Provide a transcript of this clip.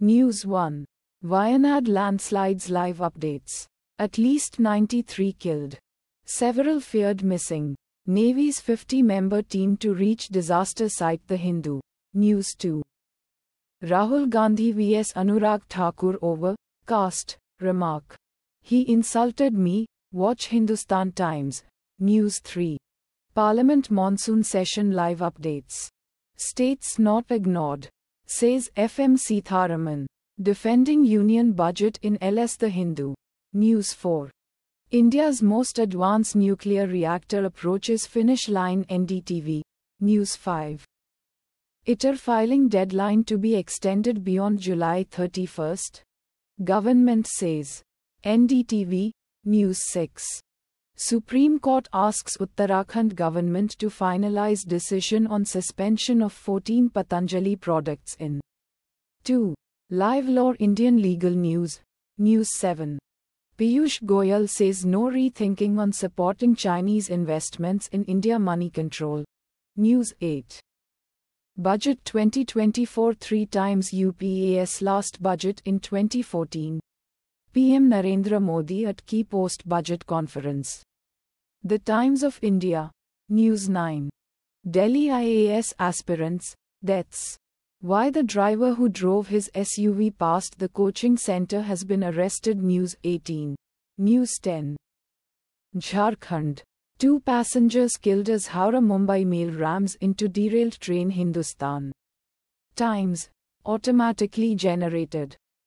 News 1. Vyanad landslides live updates. At least 93 killed. Several feared missing. Navy's 50 member team to reach disaster site The Hindu. News 2. Rahul Gandhi vs Anurag Thakur over cast remark. He insulted me. Watch Hindustan Times. News 3. Parliament monsoon session live updates. States not ignored says FM Seetharaman, defending union budget in LS The Hindu. News 4. India's most advanced nuclear reactor approaches finish line NDTV. News 5. ITER filing deadline to be extended beyond July 31st. Government says. NDTV, News 6. Supreme Court asks Uttarakhand government to finalize decision on suspension of 14 Patanjali products in 2. Live Law Indian Legal News News 7 Piyush Goyal says no rethinking on supporting Chinese investments in India money control News 8 Budget 2024 3 times UPA's last budget in 2014 PM Narendra Modi at key post budget conference the Times of India. News 9. Delhi IAS aspirants, deaths. Why the driver who drove his SUV past the coaching center has been arrested. News 18. News 10. Jharkhand. Two passengers killed as Howrah Mumbai mail rams into derailed train Hindustan. Times. Automatically generated.